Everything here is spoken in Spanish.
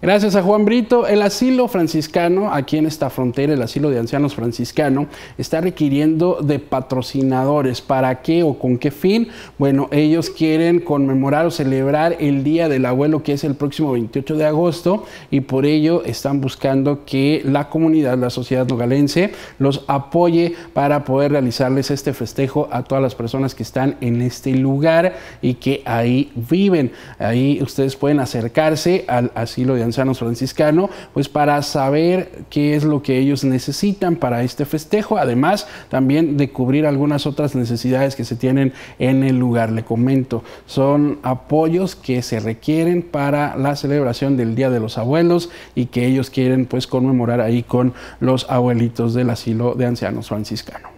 Gracias a Juan Brito, el asilo franciscano aquí en esta frontera, el asilo de ancianos franciscano, está requiriendo de patrocinadores. ¿Para qué o con qué fin? Bueno, ellos quieren conmemorar o celebrar el Día del Abuelo que es el próximo 28 de agosto y por ello están buscando que la comunidad, la sociedad nogalense, los apoye para poder realizarles este festejo a todas las personas que están en este lugar y que ahí viven. Ahí ustedes pueden acercarse al asilo de ancianos Franciscano, pues para saber qué es lo que ellos necesitan para este festejo, además también de cubrir algunas otras necesidades que se tienen en el lugar. Le comento, son apoyos que se requieren para la celebración del Día de los Abuelos y que ellos quieren pues conmemorar ahí con los abuelitos del asilo de ancianos franciscano.